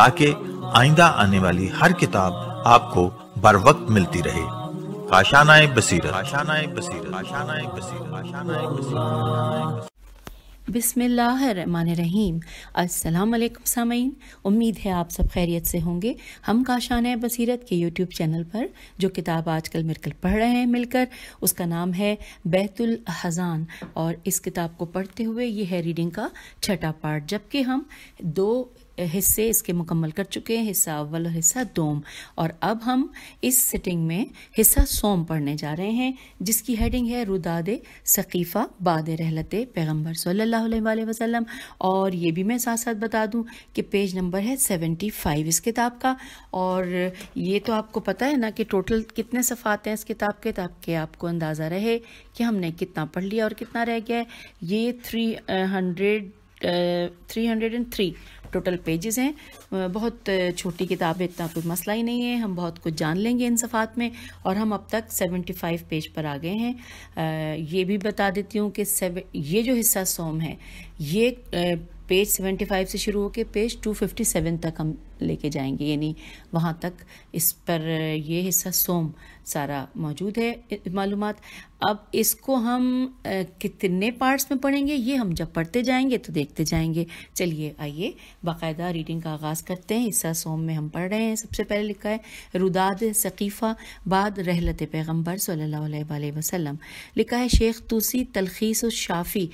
ताकि आइंदा आने वाली हर किताब आपको बर वक्त मिलती रहे काशानाए बसीरत काशानाए बसीरत काशानाए बसीरत काशानाए बसीरत बिसमीम असलकम सामीन उम्मीद है आप सब खैरियत से होंगे हम काशान बसीरत के यूट्यूब चैनल पर जो किताब आजकल मिलकर पढ़ रहे हैं मिलकर उसका नाम है बैतुल हज़ान और इस किताब को पढ़ते हुए ये है रीडिंग का छठा पार्ट जबकि हम दो हिस्से इसके मुकम्मल कर चुके हैं हिस्सा अव्वल और हिस्सा दोम और अब हम इस सिटिंग में हिस्सा सोम पढ़ने जा रहे हैं जिसकी हेडिंग है रुदाद सकीफ़ा बाद रहलत पैगम्बर सल्ला वसलम और ये भी मैं साथ साथ बता दूँ कि पेज नंबर है सेवेंटी फाइव इस किताब का और ये तो आपको पता है ना कि टोटल कितने सफ़ात हैं इस किताब के ताकि आपको अंदाज़ा रहे कि हमने कितना पढ़ लिया और कितना रह गया है ये three hundred three hundred and three total pages हैं बहुत छोटी किताब है इतना कोई मसला ही नहीं है हम बहुत कुछ जान लेंगे इन सफ़ात में और हम अब तक 75 पेज पर आ गए हैं ये भी बता देती हूँ कि ये जो हिस्सा सोम है ये पेज 75 से शुरू होकर पेज 257 तक हम लेके जाएंगे यानी वहाँ तक इस पर ये हिस्सा सोम सारा मौजूद है मालूम अब इसको हम कितने पार्ट्स में पढ़ेंगे ये हम जब पढ़ते जाएंगे तो देखते जाएंगे चलिए आइए बाकायदा रीडिंग का आगाज़ करते हैं हिस्सा सोम में हम पढ़ रहे हैं सबसे पहले लिखा है रुदाद सकीफ़ा बाद रहलत पैगम्बर सल्ला वसलम लिखा है शेख तूसी तलखीस शाफ़ी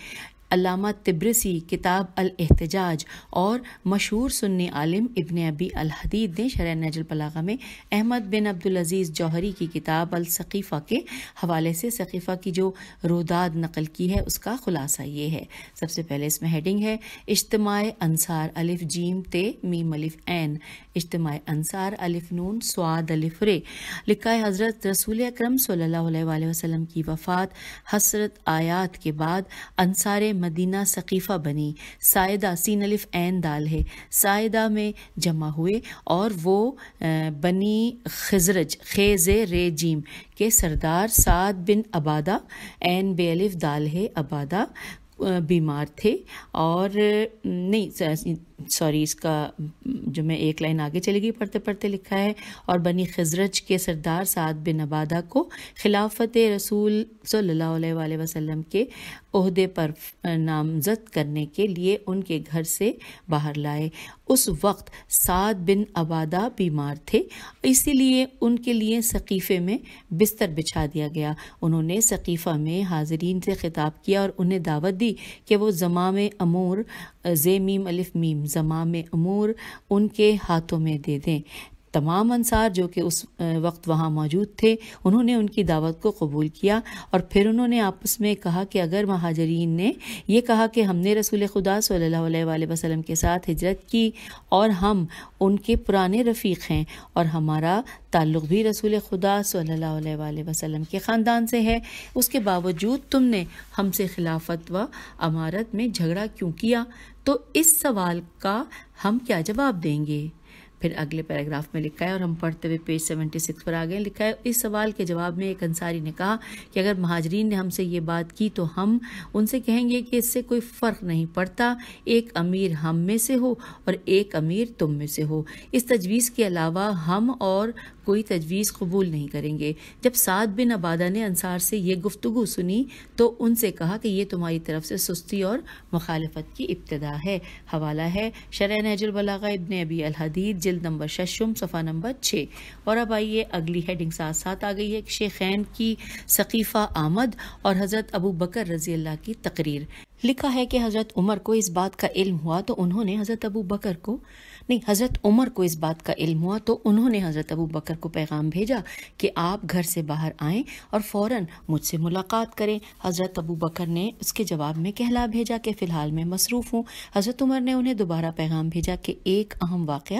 अलामा तिब्रसी किताब अल एहतजाज और मशहूर सुन्नी आलिम इब्न अबी अल हदीद ने शर नजल बलागा में अहमद बिन अब्दुल अजीज़ जौहरी की किताब अल सकीफ़ा के हवाले से सकीफ़ा की जो रोदाद नकल की है उसका खुलासा ये है सबसे पहले इसमें हेडिंग है इज्तमाय अनसार अलिफ जीम ते मीम अलिफ एन इज्तमाय अनसार अलिफ नून स्वाद अलिफ रे लिखा है हज़रत रसूल अक्रम सल्ला वसलम की वफ़ात हसरत आयात के बाद अनसार मदीना सकीफ़ा बनी सायदा सीन अलिफ एन दाल है सायदा में जमा हुए और वो बनी खजरज खेज रे जीम के सरदार साद बिन अबादा एन बेलिफ दाल है अबादा बीमार थे और नहीं सॉरी इसका जो मैं एक लाइन आगे चली गई पढ़ते पढ़ते लिखा है और बनी खजरज के सरदार साद बिन अबादा को खिलाफत रसूल सल्ला वसलम के अहदे पर नामजद करने के लिए उनके घर से बाहर लाए उस वक्त साद बिन अबादा बीमार थे इसीलिए उनके लिए सकीफ़े में बिस्तर बिछा दिया गया उन्होंने सकीफ़ा में हाजरीन से खिताब किया और उन्हें दावत दी कि वो जमाम अमूर ज़े मीम अलिफ मीम जमजमा में अमूर उनके हाथों में दे दें तमाम अंसार जो कि उस वक्त वहाँ मौजूद थे उन्होंने उनकी दावत को कबूल किया और फिर उन्होंने आपस में कहा कि अगर महाजरीन ने यह कहा कि हमने रसूल खुदा सल्ला वसलम के साथ हिजरत की और हम उनके पुराने रफ़ीक हैं और हमारा ताल्लुक़ भी रसूल खुदा सल्ला वसलम के ख़ानदान से है उसके बावजूद तुमने हमसे खिलाफत व अमारत में झगड़ा क्यों किया तो इस सवाल का हम क्या जवाब देंगे फिर अगले पैराग्राफ में लिखा है और हम पढ़ते हुए पेज सेवेंटी सिक्स पर आ गए लिखा है इस सवाल के जवाब में एक अंसारी ने कहा कि अगर महाजरीन ने हमसे ये बात की तो हम उनसे कहेंगे कि इससे कोई फ़र्क नहीं पड़ता एक अमीर हम में से हो और एक अमीर तुम में से हो इस तजवीज़ के अलावा हम और कोई तजवीज़ कबूल नहीं करेंगे जब साद बिन अबादा ने अंसार से यह गुफ्तु सुनी तो उनसे कहा कि ये तुम्हारी तरफ से सुस्ती और मुखालफत की इब्तदा है हवाला है शर नजुलबला इबन अबी अलहदीद जल्द नंबर शशुम सफ़ा नंबर छः और अब आइए अगली हेडिंग साथ साथ आ गई है शेखैन की सकीफ़ा आमद और हज़रत अबू बकर रजी अल्लाह की तकरीर लिखा है कि हज़रत उमर को इस बात का इल्म हुआ तो उन्होंने हज़रत अबू बकर को नहीं हज़रत उमर को इस बात का इल्म हुआ तो उन्होंने हज़रत अबू बकर को पैगाम भेजा कि आप घर से बाहर आएं और फ़ौर मुझसे मुलाकात करें हज़रत अबू बकर ने उसके जवाब में कहला भेजा कि फ़िलहाल मैं मसरूफ़ हूँ हज़रत उमर ने उन्हें दोबारा पैगाम भेजा कि एक अहम वाक़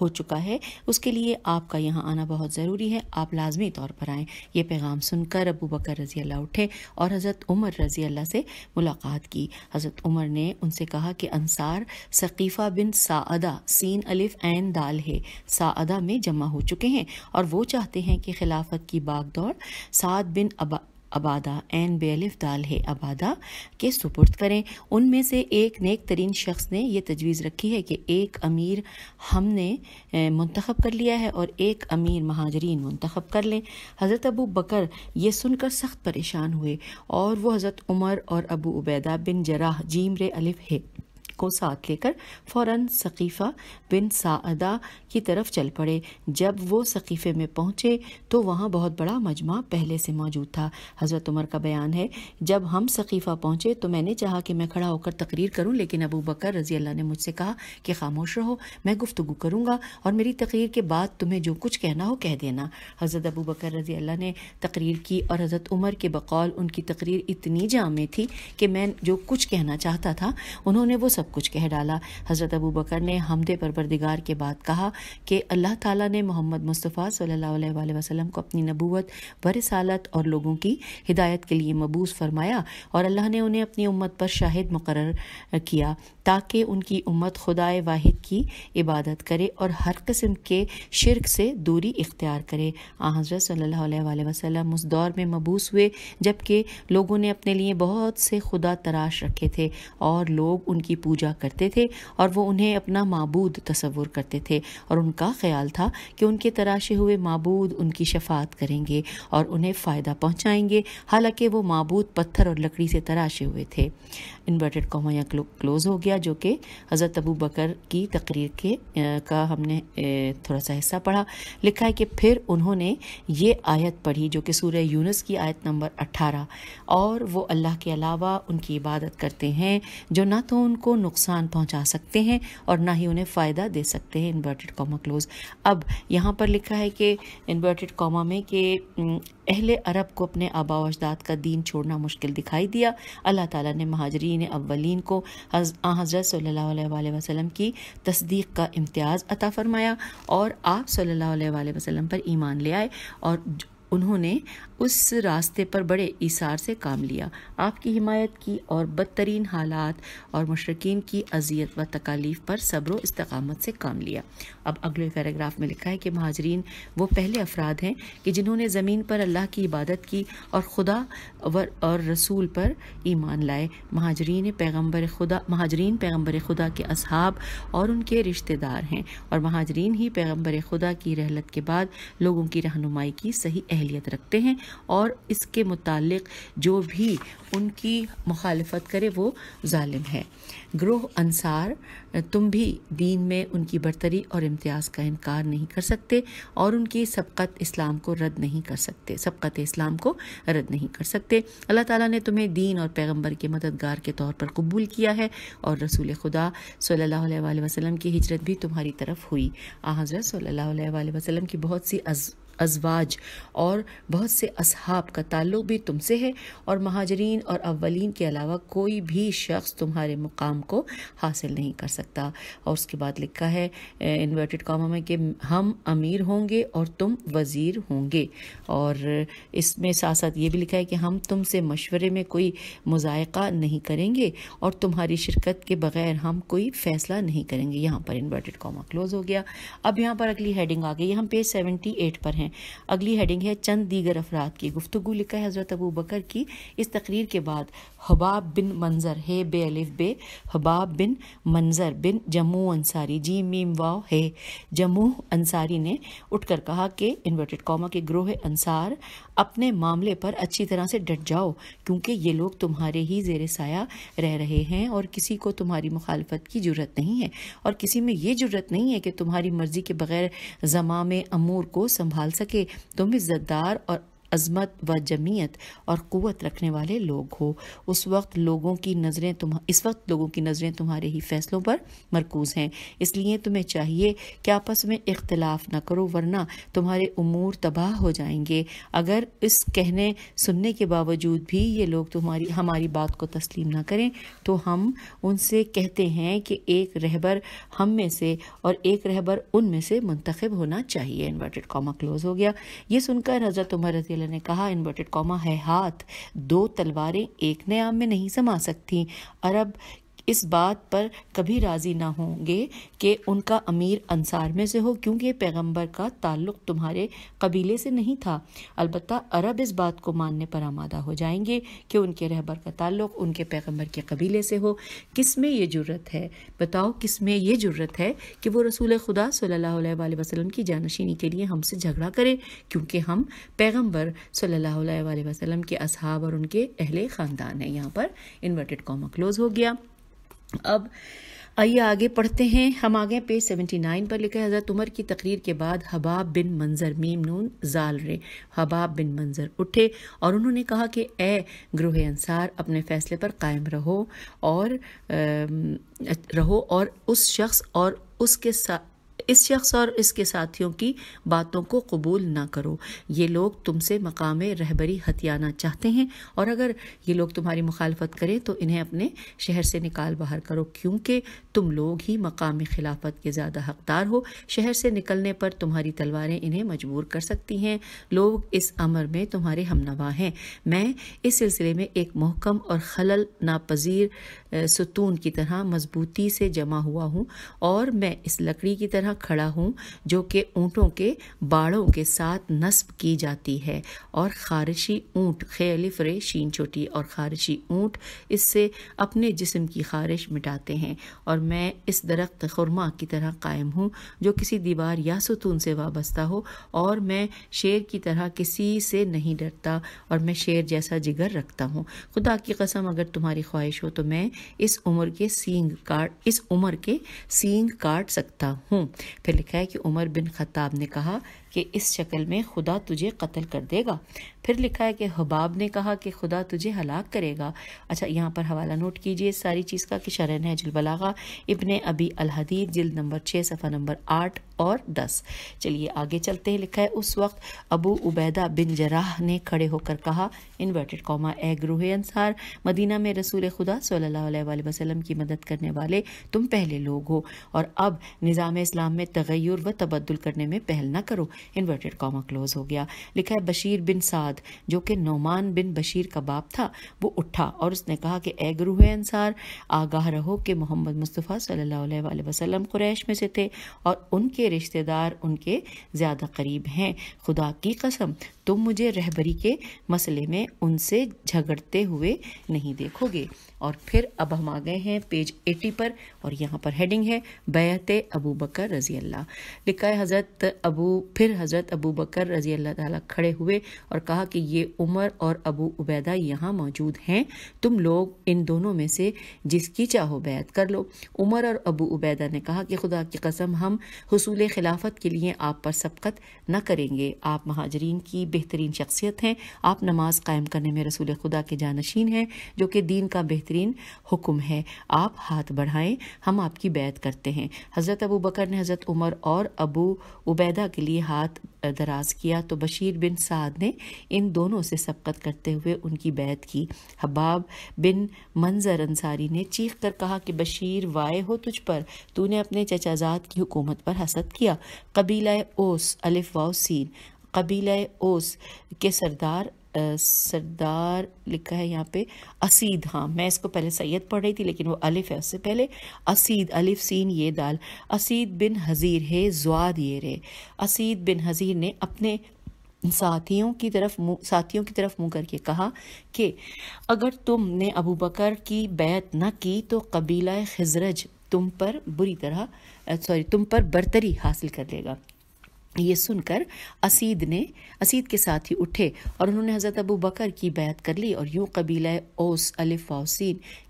हो चुका है उसके लिए आपका यहाँ आना बहुत ज़रूरी है आप लाजमी तौर पर आएँ ये पैगाम सुनकर अबू बकर रजी अल्लाह उठे और हज़रत उमर रजी अल्लाह से मुलाकात की हज़रत उमर ने उनसे कहा कि अंसार सकीफ़ा बिन सादा सी तीन अलिफ एन दाल है अदा में जमा हो चुके हैं और वो चाहते हैं कि खिलाफत की बागदौड़ साद बिन अब अबादा एन बेलिफ दाल है अबादा के सुपुर्द करें उनमें से एक नेक तरीन शख्स ने यह तजवीज़ रखी है कि एक अमीर हमने मंतखब कर लिया है और एक अमीर महाजरीन मंतखब कर लें हज़रत अबू बकर ये सुनकर सख्त परेशान हुए और वह हज़रत उमर और अबू उबैदा बिन जराह जीमर अलिफ है को साथ लेकर फौरन सकीफ़ा बिन सादा की तरफ चल पड़े जब वो सकीफ़े में पहुँचे तो वहाँ बहुत बड़ा मजमा पहले से मौजूद था हज़रत उमर का बयान है जब हम सकीफ़ा पहुँचे तो मैंने चाहा कि मैं खड़ा होकर तकरीर करूँ लेकिन अबू बकर रजी अल्लाह ने मुझसे कहा कि खामोश रहो मैं गुफ्तु करूँगा और मेरी तकरीर के बाद तुम्हें जो कुछ कहना हो कह देना हज़रत अबू बकर रजी अल्लाह ने तकरीर की और हज़रत उमर के बकौल उनकी तकरीर इतनी जामे थी कि मैं जो कुछ कहना चाहता था उन्होंने वो सब सब कुछ कह डाला हज़रत अबू बकर ने हमदे परवरदिगार के बाद कहा कि अल्लाह ताला ने मोहम्मद मुस्तफ़ा सल्लल्लाहु अलैहि को अपनी नबूवत बरसालत और लोगों की हिदायत के लिए मबूस फरमाया और अल्लाह ने उन्हें अपनी उम्मत पर शाहिद मुकर किया ताकि उनकी उम्मत खुदाए वाहिद की इबादत करे और हर किस्म के शिरक से दूरी इख्तियार करे हज़रत सल्लल्लाहु अलैहि वसल्लम उस दौर में मबूस हुए जबकि लोगों ने अपने लिए बहुत से खुदा तराश रखे थे और लोग उनकी पूजा करते थे और वो उन्हें अपना मबूद तस्वुर करते थे और उनका ख्याल था कि उनके तराशे हुए मबूद उनकी शफात करेंगे और उन्हें फ़ायदा पहुँचाएंगे हालांकि वो मबूद पत्थर और लकड़ी से तराशे हुए थे इन्वर्टेड कॉमा या क्लोज हो गया किया जो कि हज़रत अबू बकर की तकरीर के आ, का हमने थोड़ा सा हिस्सा पढ़ा लिखा है कि फिर उन्होंने ये आयत पढ़ी जो कि सूर्य यूनस की आयत नंबर अट्ठारह और वो अल्लाह के अलावा उनकी इबादत करते हैं जो ना तो उनको नुकसान पहुंचा सकते हैं और ना ही उन्हें फ़ायदा दे सकते हैं इन्वर्टेड कॉमा क्लोज अब यहाँ पर लिखा है कि इन्वर्टेड कॉमा में कि अहले अरब को अपने आबा अजदाद का दीन छोड़ना मुश्किल दिखाई दिया अल्लाह ताला ने महाजरीन अव्वलिन को हज़रत अलैहि वसल्लम की तस्दीक का इम्तियाज़ अता फ़रमाया और आप अलैहि वसलम पर ईमान ले आए और उन्होंने उस रास्ते पर बड़े इसार से काम लिया आपकी हिमायत की और बदतरीन हालात और मशरकिन की अजियत व तकालीफ पर सब्र इस्तकामत से काम लिया अब अगले पैराग्राफ में लिखा है कि महाजरीन वो पहले अफराद हैं कि जिन्होंने ज़मीन पर अल्लाह की इबादत की और खुदा और रसूल पर ईमान लाए महाजरीन पैगम्बर खुदा महाजरीन पैगम्बर खुदा के अहाब और उनके रिश्तेदार हैं और महाजरीन ही पैगम्बर खुदा की रहलत के बाद लोगों की रहनुमाई की सही अहम अहलियत रखते हैं और इसके मुतालिक जो भी उनकी मुखालफत करे वो ालिम है ग्रोह अनसार तुम भी दीन में उनकी बरतरी और इम्तियाज़ का इनकार नहीं कर सकते और उनकी सबकत इस्लाम को रद्द नहीं कर सकते सबकत इस्लाम को रद्द नहीं कर सकते अल्लाह ताला ने तुम्हें दीन और पैगंबर के मददगार के तौर पर कबूल किया है और रसूल खुदा सल्लल्लाहु अलैहि वसल्लम की हिजरत भी तुम्हारी तरफ हुई आ हज़रत सल्लल्लाहु अलैहि वसल्लम की बहुत सी अजवाज और बहुत से असहाब का ताल्लुक भी तुमसे है और महाजरीन और अव्वलिन के अलावा कोई भी शख्स तुम्हारे मुकाम को हासिल नहीं कर सकता और उसके बाद लिखा है इन्वर्टेड कॉमा में कि हम अमीर होंगे और तुम वज़ीर होंगे और इसमें साथ साथ ये भी लिखा है कि हम तुमसे मशवरे में कोई मुजायक नहीं करेंगे और तुम्हारी शिरकत के बगैर हम कोई फ़ैसला नहीं करेंगे यहाँ पर इन्वर्टेड कॉमा क्लोज़ हो गया अब यहाँ पर अगली हेडिंग आ गई हम पेज सेवेंटी एट पर हैं हैं अगली हेडिंग है चंद दीगर अफराद की गुफ्तु लिखा है हज़रत अबू बकर की इस तकरीर के बाद हबाब बिन मंजर है बे अलिफ बे हबाब बिन मंजर बिन जम्मू अंसारी जी मीम वाव है जम्मू अंसारी ने उठकर कहा कि इन्वर्टेड कॉमा के ग्रोह अंसार अपने मामले पर अच्छी तरह से डट जाओ क्योंकि ये लोग तुम्हारे ही जेर साया रह रहे हैं और किसी को तुम्हारी मुखालफत की जरूरत नहीं है और किसी में ये जरूरत नहीं है कि तुम्हारी मर्जी के बगैर जमाम अमूर को संभाल सके तुम तो इज्जतदार और अजमत व जमीयत और क़वत रखने वाले लोग हो उस वक्त लोगों की नज़रें तुम इस वक्त लोगों की नज़रें तुम्हारे ही फैसलों पर मरकूज़ हैं इसलिए तुम्हें चाहिए कि आपस में इख्तलाफ न करो वरना तुम्हारे उमूर तबाह हो जाएंगे अगर इस कहने सुनने के बावजूद भी ये लोग तुम्हारी हमारी बात को तस्लीम ना करें तो हम उनसे कहते हैं कि एक रहबर हम में से और एक रहबर उनमें से मुंतखब होना चाहिए इन्वर्टेड कॉमा क्लोज हो गया ये सुनकर हज़रत उमर रजी ताला ने कहा इन्वर्टेड कॉमा है हाथ दो तलवारें एक नयाम में नहीं समा सकती अरब इस बात पर कभी राज़ी ना होंगे कि उनका अमीर अंसार में से हो क्योंकि पैगंबर का ताल्लुक तुम्हारे कबीले से नहीं था अलबत् अरब इस बात को मानने पर आमादा हो जाएंगे कि उनके रहबर का ताल्लुक उनके पैगंबर के कबीले से हो किस में ये ज़रूरत है बताओ किस में ये ज़रूरत है कि वो रसूल खुदा सल्ला वसलम की जानशीनी के लिए हमसे झगड़ा करें क्योंकि हम पैगम्बर सल्ला वसलम के असहाब और उनके अहले ख़ानदान हैं यहाँ पर इन्वर्टेड कॉमा क्लोज़ हो गया अब आइए आगे पढ़ते हैं हम आगे पेज 79 पर लिखा है हज़रत उमर की तकरीर के बाद हबाब बिन मंजर मीम नून जाल रे हबाब बिन मंजर उठे और उन्होंने कहा कि ए ग्रोह अंसार अपने फ़ैसले पर कायम रहो और आ, रहो और उस शख्स और उसके इस शख्स और इसके साथियों की बातों को कबूल ना करो ये लोग तुमसे मकाम रहबरी हथियाना चाहते हैं और अगर ये लोग तुम्हारी मुखालफत करें तो इन्हें अपने शहर से निकाल बाहर करो क्योंकि तुम लोग ही मकाम खिलाफत के ज़्यादा हकदार हो शहर से निकलने पर तुम्हारी तलवारें इन्हें मजबूर कर सकती हैं लोग इस अमर में तुम्हारे हमनवा हैं मैं इस सिलसिले में एक महकम और खलल नापजीर सतून की तरह मजबूती से जमा हुआ हूँ और मैं इस लकड़ी की तरह तरह खड़ा हूँ जो कि ऊँटों के बाड़ों के साथ नस्ब की जाती है और खारिशी ऊँट खेलिफ रे शीन छोटी और खारिशी ऊँट इससे अपने जिसम की खारिश मिटाते हैं और मैं इस दरख्त खुरमा की तरह कायम हूँ जो किसी दीवार या सतून से वाबस्ता हो और मैं शेर की तरह किसी से नहीं डरता और मैं शेर जैसा जिगर रखता हूँ खुदा की कसम अगर तुम्हारी ख्वाहिश हो तो मैं इस उम्र के सींग काट इस उम्र के सींग काट सकता हूँ फिर लिखा है कि उमर बिन खत्ताब ने कहा कि इस शक्ल में खुदा तुझे कत्ल कर देगा फिर लिखा है कि हबाब ने कहा कि खुदा तुझे हलाक करेगा अच्छा यहाँ पर हवाला नोट कीजिए सारी चीज़ का कि शरण है जुलबलागा इबन अबी अलहदीर जल्द नंबर छः सफ़ा नंबर आठ और दस चलिए आगे चलते हैं लिखा है उस वक्त अबू उबैदा बिन जराह ने खड़े होकर कहा इन्वर्टेड कौमा ए ग्रोह अनसार मदीना में रसूल खुदा सल्ला वसलम की मदद करने वाले तुम पहले लोग हो और अब निज़ाम इस्लाम में तगैर व तबदुल करने में पहल ना करो इन्वर्टेड कॉमा क्लोज हो गया लिखा है बशीर बिन साद जो कि नौमान बिन बशीर का बाप था वो उठा और उसने कहा कि ए है अनसार आगाह रहो कि मोहम्मद मुस्तफ़ा सल्ला वसलम कुरैश में से थे और उनके रिश्तेदार उनके ज़्यादा करीब हैं खुदा की कसम तुम मुझे रहबरी के मसले में उनसे झगड़ते हुए नहीं देखोगे और फिर अब हम आ गए हैं पेज 80 पर और यहाँ पर हेडिंग है बैत अबू बकर रजी अल्लाह लिखा है हज़रत अबू फिर हज़रत अबू बकर रजी अल्लाह ताला खड़े हुए और कहा कि ये उमर और अबू उबैदा यहाँ मौजूद हैं तुम लोग इन दोनों में से जिसकी चाहो बैत कर लो उमर और अबू उबैदा ने कहा कि खुदा की कसम हम हसूल खिलाफत के लिए आप पर सबकत न करेंगे आप महाजरीन की बेहतरीन शख्सियत हैं आप नमाज कायम करने में रसूल खुदा के जानशीन हैं जो कि दीन का बेहतरीन हुक्म है आप हाथ बढ़ाएं हम आपकी बैत करते हैं हज़रत अबू बकर ने हज़रत उमर और अबू उबैदा के लिए हाथ दराज किया तो बशीर बिन साद ने इन दोनों से सबकत करते हुए उनकी बैत की हबाब बिन मंजर अंसारी ने चीख कर कहा कि बशीर वाय हो तुझ पर तूने अपने चचाजात की हुकूमत पर हसद किया कबीला ओस अलिफ वाओ कबीला ओस के सरदार सरदार लिखा है यहाँ पे असीद हाँ मैं इसको पहले सैयद पढ़ रही थी लेकिन वो अलिफ है उससे पहले असीद अलिफ सीन ये दाल असीद बिन हज़ीर है जुआद ये रे असीद बिन हज़ीर ने अपने साथियों की तरफ मुँह साथियों की तरफ मुँह करके कहा कि अगर तुमने अबू बकर की बैत न की तो कबीला खजरज तुम पर बुरी तरह सॉरी तुम पर बर्तरी हासिल कर लेगा ये सुनकर असीद ने असीद के साथ ही उठे और उन्होंने हज़रत अबू बकर की बैत कर ली और यूं कबीला ओस अलिफ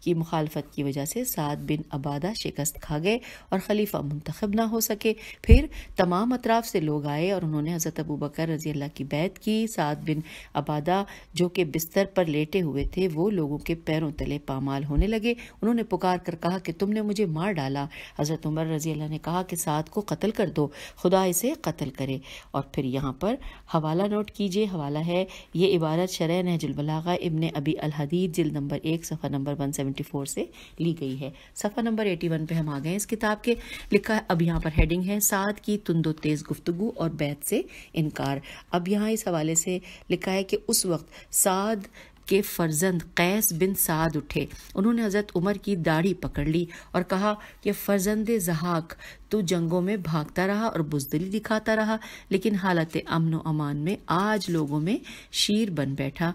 की मुखालफत की वजह से सात बिन अबादा शिकस्त खा गए और खलीफा मंतखब ना हो सके फिर तमाम अतराफ से लोग आए और उन्होंने हज़रत अबू बकर रजी अल्लाह की बैत की सात बिन अबादा जो कि बिस्तर पर लेटे हुए थे वो लोगों के पैरों तले पामाल होने लगे उन्होंने पुकार कर कहा कि तुमने मुझे मार डाला हज़रत उमर रजी अल्लाह ने कहा कि सात को कत्ल कर दो खुदा इसे कत्ल करें और फिर यहाँ पर हवाला नोट कीजिए हवाला है ये इबारत शरह नहजुलबलागा इबन अबी अलहदीद जिल नंबर एक सफ़ा नंबर वन सेवेंटी फोर से ली गई है सफ़ा नंबर एटी वन पर हम आ गए इस किताब के लिखा है अब यहाँ पर हेडिंग है साथ की तुंदो तेज़ गुफ्तु और बैत से इनकार अब यहाँ इस हवाले से लिखा है कि उस वक्त साध के फर्जंद कैस बिन साद उठे उन्होंने हज़रत उमर की दाढ़ी पकड़ ली और कहा कि फर्जंद जहाक तो जंगों में भागता रहा और बुजदली दिखाता रहा लेकिन हालत अमन अमान में आज लोगों में शीर बन बैठा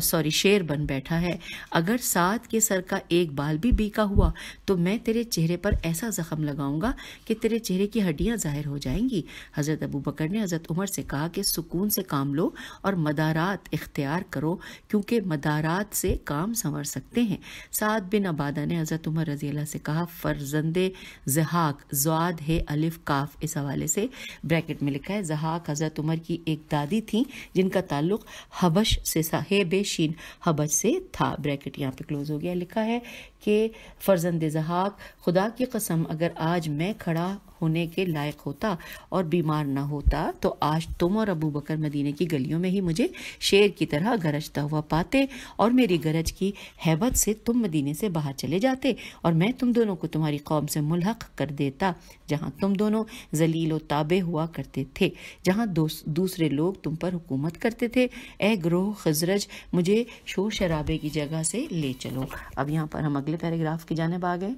सॉरी शेर बन बैठा है अगर साथ के सर का एक बाल भी बीका हुआ तो मैं तेरे चेहरे पर ऐसा जख्म लगाऊंगा कि तेरे चेहरे की हड्डियां जाहिर हो जाएंगी हज़रत अबू बकर ने हज़रत उमर से कहा कि सुकून से काम लो और मदारात इख्तियार करो क्योंकि मदारात से काम संवर सकते हैं साद बिन अबादा ने हज़रत उमर रजीला से कहा फ़र्जंदे जहाक जवाद है अलिफ काफ इस हवाले से ब्रैकेट में लिखा है जहाक हज़रत उमर की एक दादी थी जिनका ताल्लुक हबश से है बेशीन हबश से था ब्रैकेट यहाँ पे क्लोज हो गया लिखा है कि फ़र्जंद जहाक खुदा की कसम अगर आज मैं खड़ा होने के लायक होता और बीमार ना होता तो आज तुम और अबू बकर मदीने की गलियों में ही मुझे शेर की तरह गरजता हुआ पाते और मेरी गरज की हैबत से तुम मदीने से बाहर चले जाते और मैं तुम दोनों को तुम्हारी कौम से मुलहक कर देता जहाँ तुम दोनों जलील ताबे हुआ करते थे जहाँ दूसरे लोग तुम पर हुकूमत करते थे ए ग्रोह खजरज मुझे शोर शराबे की जगह से ले चलो अब यहाँ पर हम अगले अगले पैराग्राफ की जानब आ गए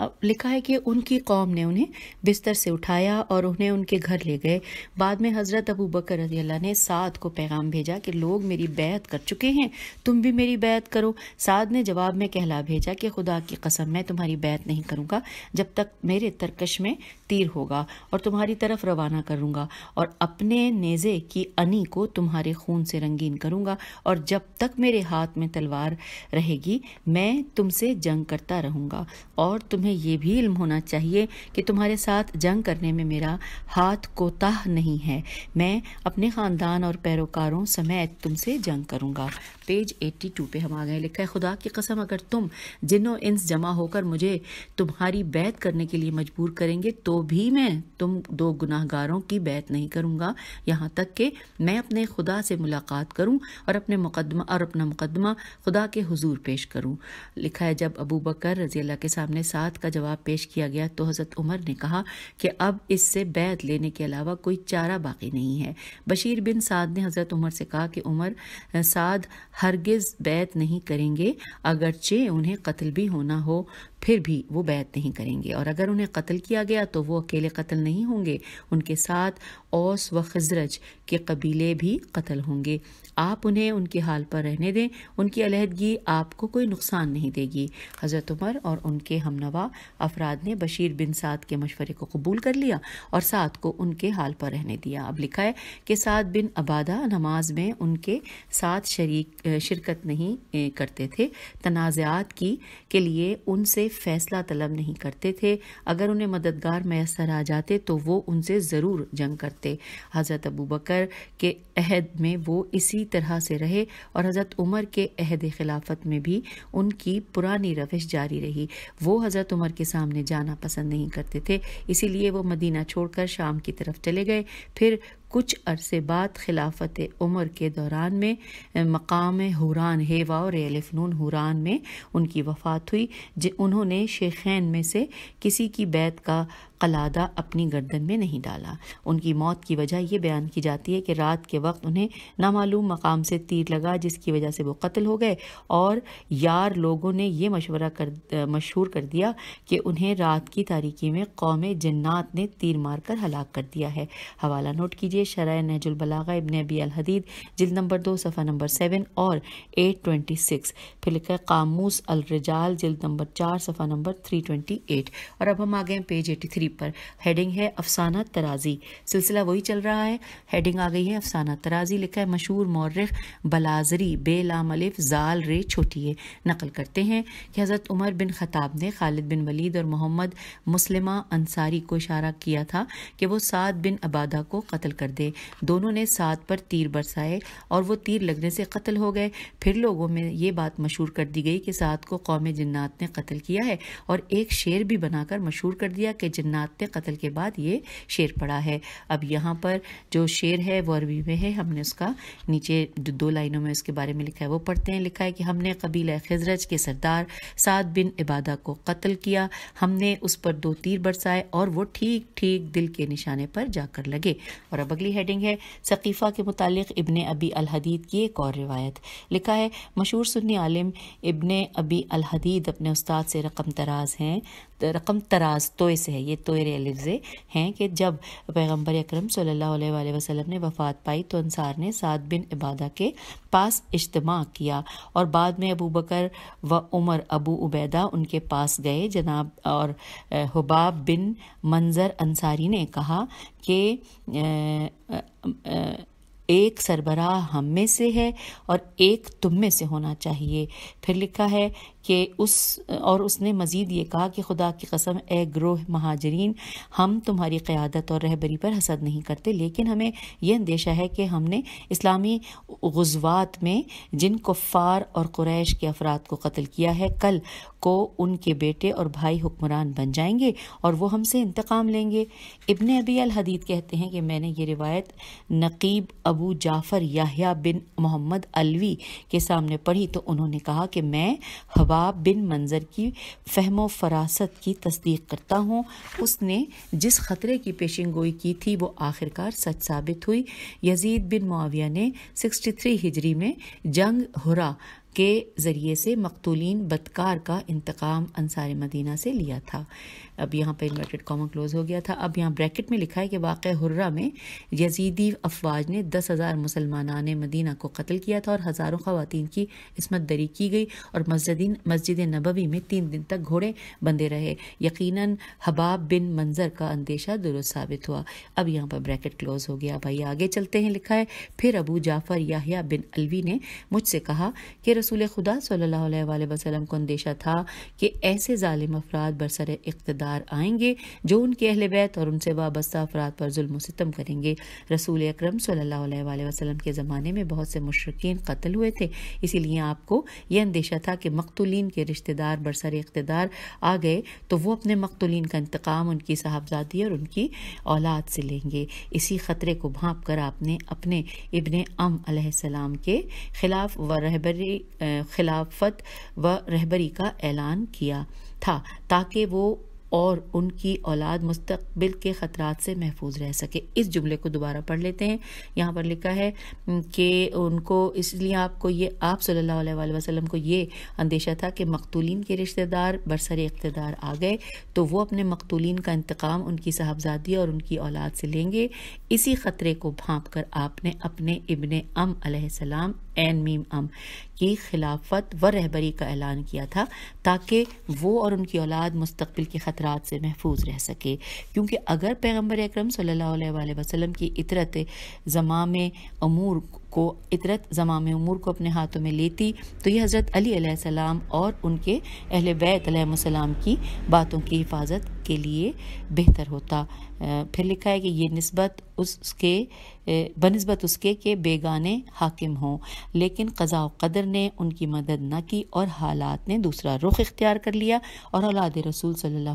अब लिखा है कि उनकी कौम ने उन्हें बिस्तर से उठाया और उन्हें उनके घर ले गए बाद में हज़रत अबू बकर रजी अल्लाह ने साद को पैगाम भेजा कि लोग मेरी बैत कर चुके हैं तुम भी मेरी बैत करो साद ने जवाब में कहला भेजा कि खुदा की कसम मैं तुम्हारी बैत नहीं करूँगा जब तक मेरे तरकश में तीर होगा और तुम्हारी तरफ रवाना करूंगा और अपने नेज़े की अनी को तुम्हारे खून से रंगीन करूंगा और जब तक मेरे हाथ में तलवार रहेगी मैं तुमसे जंग करता रहूंगा और तुम्हें यह भी इल्म होना चाहिए कि तुम्हारे साथ जंग करने में मेरा हाथ कोताह नहीं है मैं अपने ख़ानदान और पैरोकारों समेत तुमसे जंग करूंगा पेज 82 पे हम आ गए लिखा है खुदा की कसम अगर तुम जिनो इंस जमा होकर मुझे तुम्हारी बैत करने के लिए मजबूर करेंगे तो भी मैं तुम दो गुनाहगारों की बैत नहीं करूंगा यहां तक कि मैं अपने खुदा से मुलाकात करूं और अपने मुकदमा और अपना मुकदमा खुदा के हुजूर पेश करूं लिखा है जब अबू बकर रजी अल्लाह के सामने सात का जवाब पेश किया गया तो हज़रत उमर ने कहा कि अब इससे बैत लेने के अलावा कोई चारा बाकी नहीं है बशीर बिन साद ने हज़रत उमर से कहा कि उमर साद हरगिज़ बैत नहीं करेंगे अगरचे उन्हें कत्ल भी होना हो फिर भी वो बैत नहीं करेंगे और अगर उन्हें कत्ल किया गया तो वो अकेले कत्ल नहीं होंगे उनके साथ औस व खजरज के कबीले भी कत्ल होंगे आप उन्हें उनके हाल पर रहने दें उनकी अलहदगी आपको कोई नुकसान नहीं देगी हज़रत उमर और उनके हमनवा अफराद ने बशीर बिन साद के मशवरे को कबूल कर लिया और साद को उनके हाल पर रहने दिया अब लिखा है कि साद बिन अबादा नमाज में उनके साथ शरीक शिरकत नहीं करते थे तनाज़ात की के लिए उनसे फ़ैसला तलब नहीं करते थे अगर उन्हें मददगार मैसर आ जाते तो वो उनसे ज़रूर जंग करते सकते हज़रत अबू बकर के अहद में वो इसी तरह से रहे और हज़रत उमर के अहद खिलाफत में भी उनकी पुरानी रविश जारी रही वो हज़रत उमर के सामने जाना पसंद नहीं करते थे इसीलिए वो मदीना छोड़कर शाम की तरफ चले गए फिर कुछ अरसे बाद खिलाफत उमर के दौरान में मकाम हुरान हेवा और एलफनून हुरान में उनकी वफ़ात हुई उन्होंने शेखैन में से किसी की बैत का कलादा अपनी गर्दन में नहीं डाला उनकी मौत की वजह यह बयान की जाती है कि रात के वक्त उन्हें नामालूम मकाम से तीर लगा जिसकी वजह से वो कत्ल हो गए और यार लोगों ने यह मशवरा कर मशहूर कर दिया कि उन्हें रात की तारीकी में कौम जन्नात ने तीर मारकर हलाक कर दिया है हवाला नोट कीजिए कीजिए शराय बलागा इबन अबी अलहदीद जिल नंबर दो सफ़ा नंबर सेवन और एट ट्वेंटी सिक्स फिर लिखा है कामूस अलरजाल जिल्द नंबर चार सफ़ा नंबर थ्री ट्वेंटी एट और अब हम आ गए हैं पेज एटी थ्री पर हेडिंग है अफसाना तराजी सिलसिला वही चल रहा है हेडिंग आ गई है अफसाना तराजी लिखा है मशहूर मौरख बलाजरी बेलाम अलिफ जाल रे छोटी है नकल करते हैं कि हज़रत उमर बिन खताब ने खालिद बिन वलीद और मोहम्मद मुस्लिमा अंसारी को इशारा किया था कि वो सात बिन अबादा को कत्ल कर कर दे दोनों ने साथ पर तीर बरसाए और वो तीर लगने से कत्ल हो गए फिर लोगों में ये बात मशहूर कर दी गई कि साथ को कौम जन्नात ने कत्ल किया है और एक शेर भी बनाकर मशहूर कर दिया कि जन्नात ने कत्ल के बाद ये शेर पड़ा है अब यहाँ पर जो शेर है वो अरबी में है हमने उसका नीचे दो लाइनों में उसके बारे में लिखा है वो पढ़ते हैं लिखा है कि हमने कबीला खजरज के सरदार सात बिन इबादा को कत्ल किया हमने उस पर दो तीर बरसाए और वो ठीक ठीक दिल के निशाने पर जाकर लगे और अब अगली हेडिंग है सकीफ़ा के मुतालिक इबन अबी अलहदीद की एक और रिवायत लिखा है मशहूर सुन्नी आलिम इबन अबी अलहदीद अपने उस्ताद से रकम तराज हैं रकम तराज तोय से है ये तोयर लफ्ज़े हैं कि जब पैगम्बर अक्रम सल्ला वसलम ने वफ़ात पाई तो अंसार ने सात बिन इबादा के पास इज्तम किया और बाद में अबू बकर व उमर अबू उबैदा उनके पास गए जनाब और हबाब बिन मंजर अंसारी ने कहा कि एक सरबरा हम में से है और एक तुम में से होना चाहिए फिर लिखा है कि उस और उसने मज़ीद ये कहा कि खुदा की कसम ए ग्रोह महाजरीन हम तुम्हारी क़्यादत और रहबरी पर हसद नहीं करते लेकिन हमें यह अंदेशा है कि हमने इस्लामी गजवात में जिन कुफ़ार और क्रैश के अफराद को कत्ल किया है कल को उनके बेटे और भाई हुक्मरान बन जाएंगे और वह हमसे इंतकाम लेंगे इबन अबी अल हदीद कहते हैं कि मैंने ये रिवायत नकीब अबू जाफ़र याहिया बिन मोहम्मद अलवी के सामने पढ़ी तो उन्होंने कहा कि मैं हवा बाब बिन मंज़र की फहमो फरासत की तस्दीक करता हूँ उसने जिस ख़तरे की पेशन गोई की थी वो आखिरकार सच साबित हुई यजीद बिन माविया ने 63 हिजरी में जंग हुरा के ज़रिए से मकतूलिन बदकार का इंतकाम अंसार मदीना से लिया था अब यहाँ पर इन्वर्टेड कॉमा क्लोज हो गया था अब यहाँ ब्रैकेट में लिखा है कि वाक़ हुर्रा में यजीदी अफवाज ने दस हज़ार मुसलमान मदीना को कत्ल किया था और हज़ारों खवतिन की इसमत दरी की गई और मस्जिदी मस्जिद नबवी में तीन दिन तक घोड़े बंधे रहे यकीन हबाब बिन मंजर का अंदेशा दुरुस्त साबित हुआ अब यहाँ पर ब्रैकेट क्लोज हो गया भाई आगे चलते हैं लिखा है फिर अबू जाफ़र याहिया बिन अलवी ने मुझसे कहा कि रसूल खुदा सल्ला वसलम को अंदेशा था कि ऐसे ालिम अफराद बरसर इकतदार सरदार आएंगे जो उनके अहल बैत और उनसे वाबस्ता अफराद पर जुल्म सितम करेंगे रसूल अक्रम सल्ला के ज़माने में बहुत से मशरकिन कत्ल हुए थे इसीलिए आपको यह अंदेशा था कि मकतुलीन के रिश्तेदार बरसर इकतदार आ गए तो वह अपने मकतुलीन का इंतकाम उनकी साहबजादी और उनकी औलाद से लेंगे इसी ख़तरे को भाप कर आपने अपने इबन अम के खिलाफ व रहबरी खिलाफत व रहबरी का ऐलान किया था ताकि वो और उनकी औलाद मुस्तबिल के ख़तरा से महफूज रह सके इस जुमले को दोबारा पढ़ लेते हैं यहाँ पर लिखा है कि उनको इसलिए आपको ये आप सल्लल्लाहु अलैहि वसल्लम को ये अंदेशा था कि मकतूलिन के रिश्तेदार बरसर इकतदार आ गए तो वो अपने मकतूलिन का इंतकाम उनकी साहबजादी और उनकी औलाद से लेंगे इसी ख़तरे को भाँप कर आपने अपने इबन अम सलाम एन मीम अम की खिलाफत व रहबरी का ऐलान किया था ताकि वो और उनकी औलाद मुस्तबिल के ख़तरे खतरात से महफूज रह सके क्योंकि अगर पैगम्बर अक्रम सल्ला वसम की इतरत ज़मा में अमूर को इतरत जमाम उमूर को अपने हाथों में लेती तो ये हज़रत अली सलाम और उनके अहल बैतम की बातों की हिफाजत के लिए बेहतर होता फिर लिखा है कि ये नस्बत उसके बनस्बत उसके के बेगाने हाकिम हों लेकिन कज़ा कदर ने उनकी मदद न की और हालात ने दूसरा रुख इख्तियार कर लिया और औलाद रसूल सल्ला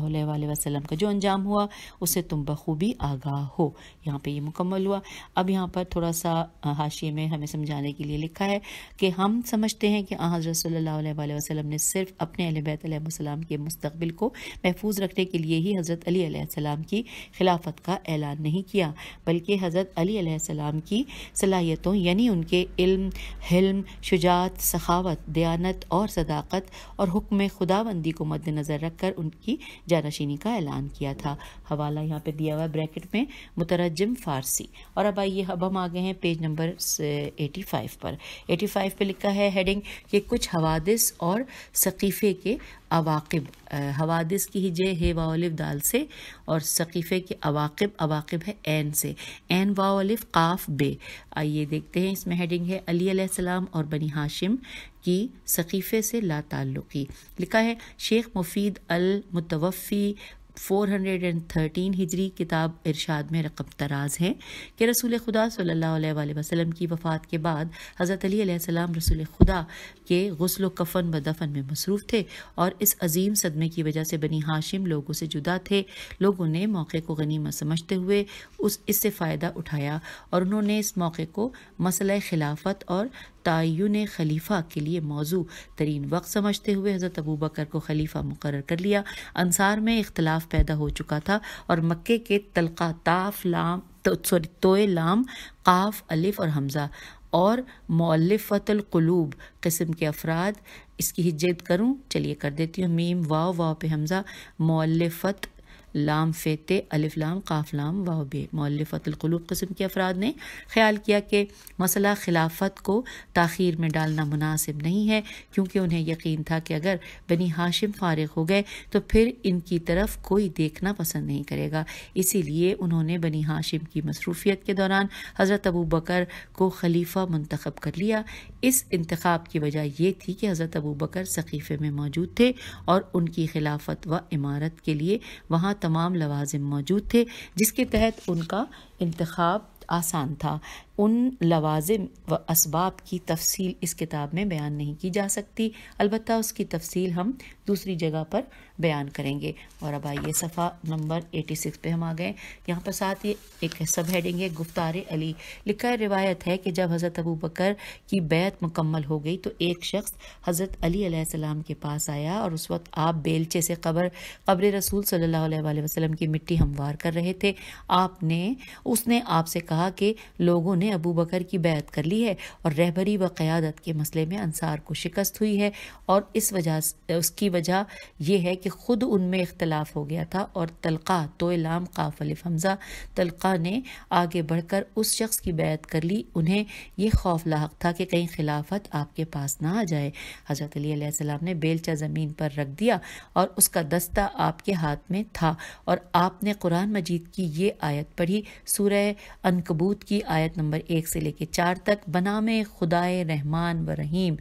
वसलम का जो अंजाम हुआ उससे तुम बखूबी आगाह हो यहाँ पर यह मुकम्मल हुआ अब यहाँ पर थोड़ा सा हाशिए में में हमें समझाने के लिए लिखा है कि हम समझते हैं कि हज़रत वसलम ने सिर्फ अपने अहलबैतम के मुस्तबिल को महफूज रखने के लिए ही हज़रत अलीसम की खिलाफत का ऐलान नहीं किया बल्कि हज़रत अलीसम की सलाहियतों यानी उनके इल्म हिल्म शुजात सखावत दयानत और सदाकत और हुक्म खुदाबंदी को मद्दनज़र रखकर उनकी जानशीनी का ऐलान किया था हवाला यहाँ पर दिया हुआ ब्रैकेट में मुतरजम फ़ारसी और अब आइए अब हम आ गए हैं पेज नंबर 85 पर 85 पे लिखा है हेडिंग कि कुछ हवादिस और सकीफ़े के अवाकब हवादिस की हिजे हे वालिफ दाल से और सकीफ़े के अवाकब अवाकब है एन से एन वालिफ काफ बे आइए देखते हैं इसमें हेडिंग है अली अलैहिस्सलाम और बनी हाशिम की सकीफ़े से ला ताल्लुकी लिखा है शेख मुफीद अल मुतवफ़ी 413 हिजरी किताब इरशाद में रकम तराज है कि रसूल खुदा सल्लल्लाहु अलैहि वसल्लम की वफ़ात के बाद हज़रत अलीसम रसूल खुदा के गसल कफ़न व दफन में मसरूफ़ थे और इस अजीम सदमे की वजह से बनी हाशिम लोगों से जुदा थे लोगों ने मौके को गनीमत समझते हुए उस इससे फ़ायदा उठाया और उन्होंने इस मौके को मसल खिलाफत और तयन खलीफा के लिए मौजू तरीन वक्त समझते हुए हज़रत अबू बकर को खलीफा मुकर कर लिया अनसार में इख्तलाफ पैदा हो चुका था और मक्के के तलका ताफ लाम तो, तोय लाम काफ अलिफ और हमज़ा और मौलफ़तलकलूब क़स्म के अफराद इसकी हिजत करूँ चलिए कर देती हूँ मीम वाव वाव पे हमज़ा मौलफ़त लाम फेते अलिफ लाम काफ लाम मौलफ़तलकलूब कस्म के अफराद ने ख्याल किया कि मसला खिलाफत को तख़िर में डालना मुनासिब नहीं है क्योंकि उन्हें यकीन था कि अगर बनी हाशिम फारग हो गए तो फिर इनकी तरफ कोई देखना पसंद नहीं करेगा इसीलिए उन्होंने बनी हाशिम की मसरूफियत के दौरान हज़रत अबू बकर को खलीफा मंतखब कर लिया इस इंतखब की वजह यह थी कि हज़रत अबू बकर सकीफ़े में मौजूद थे और उनकी खिलाफत व इमारत के लिए वहाँ तमाम लवाजम मौजूद थे जिसके तहत उनका इंतखब आसान था उन लवाजिम व इसबाब की तफसील इस किताब में बयान नहीं की जा सकती अलबत् उसकी तफसील हम दूसरी जगह पर बयान करेंगे और अब आइए सफ़ा नंबर एटी सिक्स पर हम आ गए यहाँ पर साथ ये एक सब हेडिंग है गुफ्तार अली लिखा है रिवायत है कि जब हज़रत अबू बकर की बैत मुकम्मल हो गई तो एक शख्स हज़रत अली के पास आया और उस वक्त आप बेलचे से कबर कब्र रसूल सल्ला वसलम की मिट्टी हमवार कर रहे थे आपने उसने आपसे कहा कहा कि लोगों ने अबू बकर की बैत कर ली है और रहबरी व क़्यादत के मसले में अंसार को शिकस्त हुई है और इस वजह उसकी वजह यह है कि ख़ुद उनमें इख्तलाफ हो गया था और तलक़ा तो लाम काफलिफ हमज़ा तलक़ा ने आगे बढ़कर उस शख्स की बैत कर ली उन्हें यह खौफ लाक था कि कहीं खिलाफत आपके पास ना आ जाए हज़रत अलीसम ने बेलचा ज़मीन पर रख दिया और उसका दस्ता आपके हाथ में था और आपने कुरान मजीद की ये आयत पढ़ी सूरह अन अनकबूत की आयत नंबर एक से लेकर चार तक बनाम खुदाए रहमान व रहीम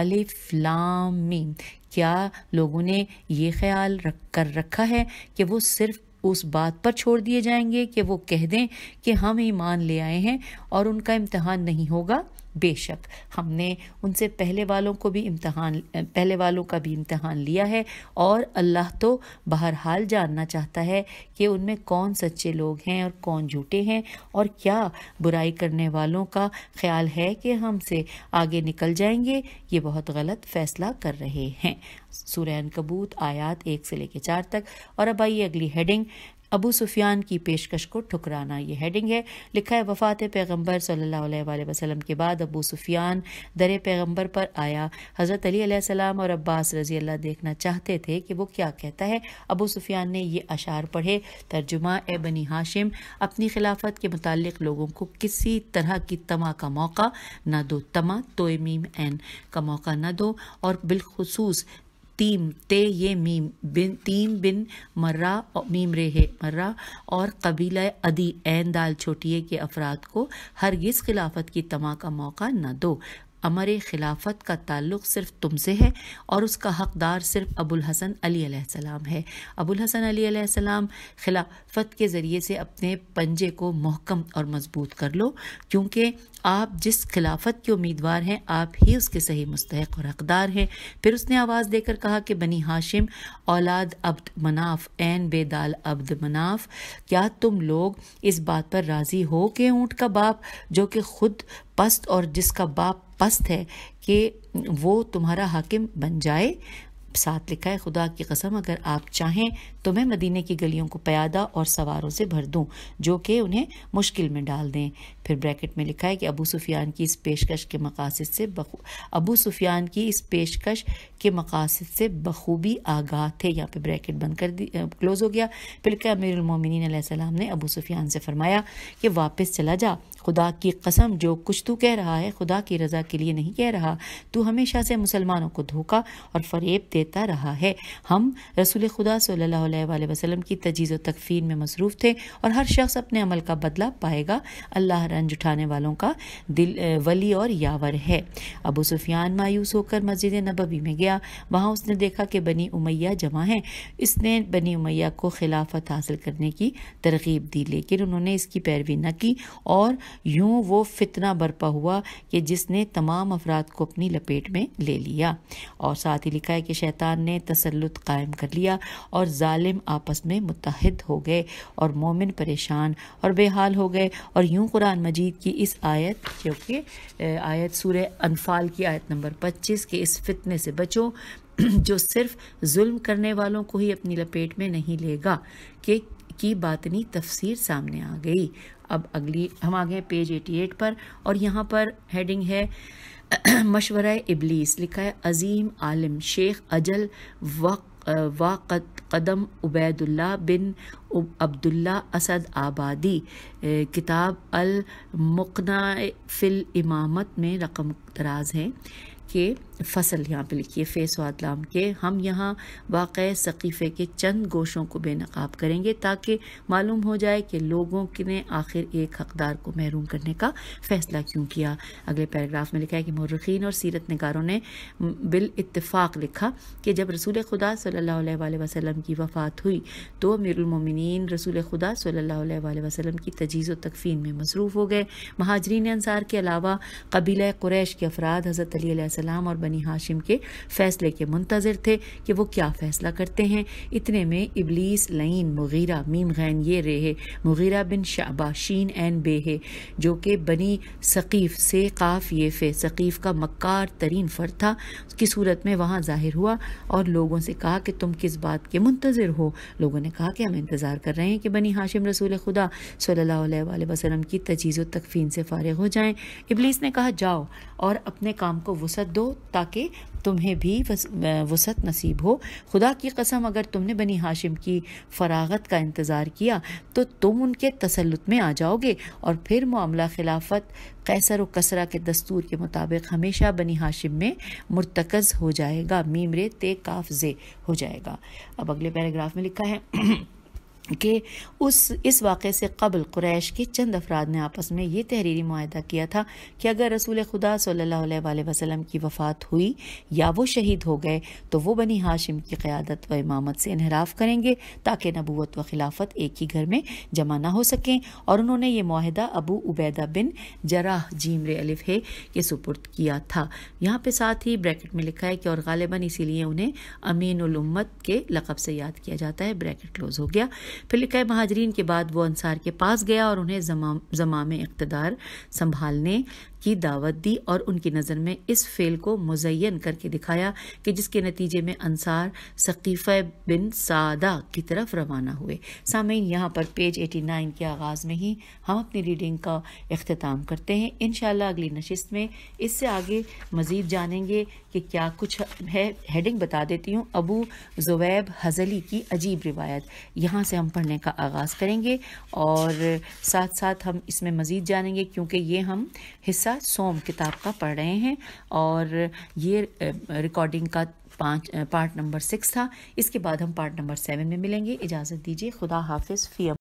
अलिफ्लामीम क्या लोगों ने ये ख्याल रख कर रखा है कि वो सिर्फ उस बात पर छोड़ दिए जाएंगे कि वो कह दें कि हम ईमान ले आए हैं और उनका इम्तहान नहीं होगा बेशक हमने उनसे पहले वालों को भी इम्तहान पहले वालों का भी इम्तहान लिया है और अल्लाह तो बहरहाल जानना चाहता है कि उनमें कौन सच्चे लोग हैं और कौन झूठे हैं और क्या बुराई करने वालों का ख्याल है कि हमसे आगे निकल जाएंगे ये बहुत गलत फैसला कर रहे हैं सूर्य कबूत आयात एक से लेकर चार तक और अब आइए अगली हेडिंग अबू सुफियान की पेशकश को ठुकराना यह हेडिंग है लिखा है वफ़ात पैगम्बर सल्ला वसलम के बाद अबू सुफियान दर पैगम्बर पर आया हज़रत अली और अब्बास रजी अल्लाह देखना चाहते थे कि वो क्या कहता है अबू सुफियान ने यह अशार पढ़े तर्जुमा ए बनी हाशिम अपनी खिलाफत के मुतल लोगों को किसी तरह की तमा का मौका ना दो तमा तोयमीम एन का मौका ना दो और बिलखसूस तीम ते ये मीम बिन तीम बिन मर्रा और मीम रे है मर्रा और कबीला अदी एन दाल छोटिए के अफराद को हरगिज़ खिलाफत की तमा का मौका न दो अमर खिलाफत का ताल्लुक सिर्फ तुमसे है और उसका हकदार सिर्फ अबुल हसन अली है अबुल हसन अली खिलाफत के ज़रिए से अपने पंजे को महकम और मजबूत कर लो क्योंकि आप जिस खिलाफत के उम्मीदवार हैं आप ही उसके सही मुस्तक और हकदार हैं फिर उसने आवाज़ देकर कहा कि बनी हाशिम औलाद अब्द मनाफ एन बेदाल अब्द मनाफ क्या तुम लोग इस बात पर राज़ी हो कि ऊँट का बाप जो कि खुद पस्त और जिसका बाप पस्त है कि वो तुम्हारा हाकिम बन जाए साथ लिखा है खुदा की कसम अगर आप चाहें तो मैं मदीने की गलियों को प्यादा और सवारों से भर दूँ जो कि उन्हें मुश्किल में डाल दें फिर ब्रैकेट में लिखा है कि अबू सुफियान की इस पेशकश के मकासद से अबू सुफियान की इस पेशकश के मकासद से बखूबी आगाह थे यहाँ पे ब्रैकेट बंद कर दी क्लोज़ हो गया फिर लिखा अमीरमिन सलाम ने अबू सुफियान से फरमाया कि वापस चला जा खुदा की कसम जो कुछ तू कह रहा है खुदा की रजा के लिए नहीं कह रहा तू हमेशा से मुसलमानों को धोखा और फरेब देता रहा है हम रसूल खुदा सल्ला अलैहि वसल्लम की तजीज़ व तकफ़ीन में मसरूफ़ थे और हर शख्स अपने अमल का बदला पाएगा अल्लाह रंज उठाने वालों का दिल वली और यावर है अबू सुफियान मायूस होकर मस्जिद नबवी में गया वहाँ उसने देखा कि बनी उमैया जमा हैं इसने बनी उमैया को खिलाफत हासिल करने की तरगीब दी लेकिन उन्होंने इसकी पैरवी न की और यूं वो फितना बरपा हुआ कि जिसने तमाम अफराद को अपनी लपेट में ले लिया और साथ ही लिखा है कि शैतान ने तसलुत कायम कर लिया और जाल आलिम आपस में मुतहद हो गए और मोमिन परेशान और बेहाल हो गए और यूँ कुरान मजीद की इस आयत जो कि आयत सूर अनफाल की आयत नंबर पच्चीस के इस फितने से बचो जो सिर्फ जुल्म करने वालों को ही अपनी लपेट में नहीं लेगा कि की बातनी तफसीर सामने आ गई अब अगली हम आ गए पेज 88 पर और यहाँ पर हेडिंग है मशवरा इबलीस लिखा है अजीम आलिम शेख अजल वक़ वाक़त कदम उबैदुल्ला बिन अब्दुल्ला असद आबादी किताब अल फिल इमामत में रकम दराज हैं कि फसल यहाँ पे लिखिए फेस वातलाम के हम यहाँ वाक़ सकीफ़े के चंद गोशों को बेनकाब करेंगे ताकि मालूम हो जाए कि लोगों ने आखिर एक हकदार को महरूम करने का फ़ैसला क्यों किया अगले पैराग्राफ में लिखा है कि मर्रखीन और सीरत नगारों ने बिल इतफ़ाक़ लिखा कि जब रसूल खुदा सल्ला वसलम की वफ़ात हुई तो अमीरमिन रसूल खुदा सल्ला वसलम की तजीज़ व तकफ़ीन में मसरूफ़ हो गए महाजरीन अनसार के अलावा कबीला क्रैश के अफराद हज़रत अली और बनी हाशिम के फैसले के मुंतजर थे कि वो क्या फैसला करते हैं इतने में इबलीस लईन मुगीरा मीम गैन ये रहे मुगीरा बिन शाबा शीन एन बेहे जो कि बनी सकीफ़ से काफ़ ये फे सकीफ़ का मक्कार तरीन फ़र्द था उसकी सूरत में वहाँ ज़ाहिर हुआ और लोगों से कहा कि तुम किस बात के मुंतज़र हो लोगों ने कहा कि हम इंतज़ार कर रहे हैं कि बनी हाशिम रसूल खुदा सल्ला वसलम की तजीज़ तकफ़ीन से फ़ारग हो जाएँ इबलीस ने कहा जाओ और अपने काम को वसत दो ताकि तुम्हें भी वसत नसीब हो खुदा की कसम अगर तुमने बनी हाशिम की फरागत का इंतज़ार किया तो तुम उनके तसलुत में आ जाओगे और फिर मामला खिलाफत कैसर व कसरा के दस्तूर के मुताबिक हमेशा बनी हाशिम में मुरतकज़ हो जाएगा मीमरे ते काफजे हो जाएगा अब अगले पैराग्राफ में लिखा है कि उस इस वाक़े से कबल क्रैश के चंद अफराद ने आपस में ये तहरीरी माहा किया था कि अगर रसूल खुदा सल्ला वसलम की वफ़ात हुई या वो शहीद हो गए तो वो बनी हाशिम की क़्यादत व इमामत से इनहराफ करेंगे ताकि नबूत व खिलाफत एक ही घर में जमा ना हो सकें और उन्होंने ये माहदा अबू उबैदा बिन जरा जीमर अलिफ है के सुपुर्द किया था यहाँ पे साथ ही ब्रैकेट में लिखा है कि और गालिबा इसीलिए उन्हें अमीन उलमत के लकब से याद किया जाता है ब्रैकेट क्लोज हो गया फिर लिखा है महाजरीन के बाद वो अंसार के पास गया और उन्हें जमा में इकतदार संभालने की दावत दी और उनकी नज़र में इस फेल को मुजैन करके दिखाया कि जिसके नतीजे में अंसार सकीफ़ बिन सादा की तरफ रवाना हुए सामीन यहाँ पर पेज एटी नाइन के आगाज़ में ही हम अपनी रीडिंग का अख्ताम करते हैं इन अगली नशस्त में इससे आगे मज़ीद जानेंगे कि क्या कुछ है हेडिंग बता देती हूँ अबू ज़ुवैब हज़ली की अजीब रिवायत यहाँ से हम पढ़ने का आगाज़ करेंगे और साथ साथ हम इसमें मज़ीद जानेंगे क्योंकि ये हम हिस्सा हिस्सा सोम किताब का पढ़ रहे हैं और ये रिकॉर्डिंग का पाँच पार्ट नंबर सिक्स था इसके बाद हम पार्ट नंबर सेवन में मिलेंगे इजाज़त दीजिए खुदा हाफिज़ फ़ी